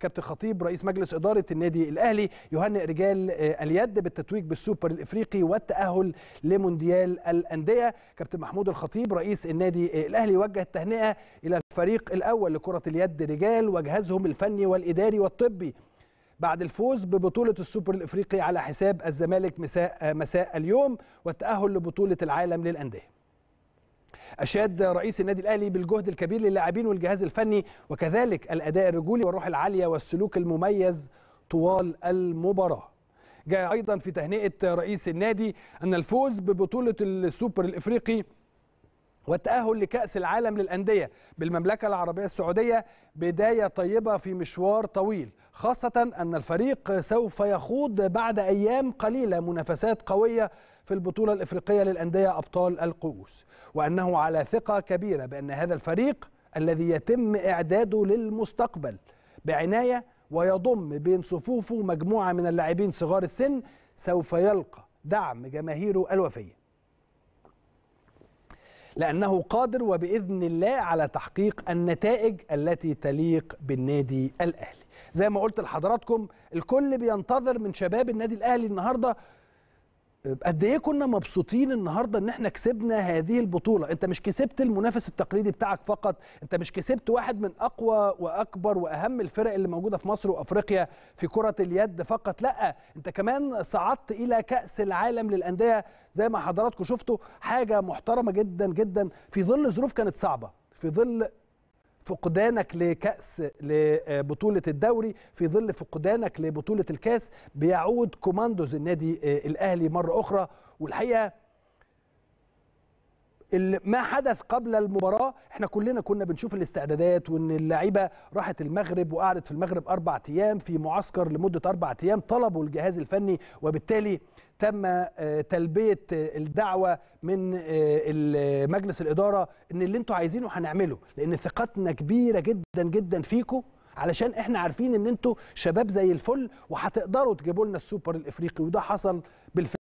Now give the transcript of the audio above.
كابتن خطيب رئيس مجلس إدارة النادي الأهلي يهنئ رجال آه، اليد بالتتويج بالسوبر الإفريقي والتأهل لمونديال الأندية كابتن محمود الخطيب رئيس النادي آه، الأهلي وجه التهنئة إلى الفريق الأول لكرة اليد رجال وجهازهم الفني والإداري والطبي بعد الفوز ببطولة السوبر الإفريقي على حساب الزمالك مساء, آه، مساء اليوم والتأهل لبطولة العالم للأندية أشاد رئيس النادي الأهلي بالجهد الكبير للاعبين والجهاز الفني وكذلك الأداء الرجولي والروح العالية والسلوك المميز طوال المباراة جاء أيضا في تهنئة رئيس النادي أن الفوز ببطولة السوبر الإفريقي والتأهل لكأس العالم للأندية بالمملكة العربية السعودية بداية طيبة في مشوار طويل خاصة أن الفريق سوف يخوض بعد أيام قليلة منافسات قوية في البطولة الإفريقية للأندية أبطال القوس وأنه على ثقة كبيرة بأن هذا الفريق الذي يتم إعداده للمستقبل بعناية ويضم بين صفوفه مجموعة من اللاعبين صغار السن سوف يلقى دعم جماهيره الوفيه لأنه قادر وبإذن الله على تحقيق النتائج التي تليق بالنادي الأهلي زي ما قلت لحضراتكم الكل بينتظر من شباب النادي الأهلي النهاردة قد ايه كنا مبسوطين النهارده ان احنا كسبنا هذه البطوله انت مش كسبت المنافس التقليدي بتاعك فقط انت مش كسبت واحد من اقوى واكبر واهم الفرق اللي موجوده في مصر وافريقيا في كره اليد فقط لا انت كمان صعدت الى كاس العالم للانديه زي ما حضراتكم شفتوا حاجه محترمه جدا جدا في ظل ظروف كانت صعبه في ظل فقدانك لكأس لبطولة آه، الدوري في ظل فقدانك لبطولة الكاس بيعود كوماندوز النادي آه، الأهلي مرة أخرى والحقيقة ما حدث قبل المباراه احنا كلنا كنا بنشوف الاستعدادات وان اللعيبه راحت المغرب وقعدت في المغرب اربع ايام في معسكر لمده اربع ايام طلبوا الجهاز الفني وبالتالي تم آه، تلبيه آه، الدعوه من آه، مجلس الاداره ان اللي انتوا عايزينه هنعمله لان ثقتنا كبيره جدا جدا فيكو علشان احنا عارفين ان انتوا شباب زي الفل وهتقدروا تجيبوا لنا السوبر الافريقي وده حصل بالفعل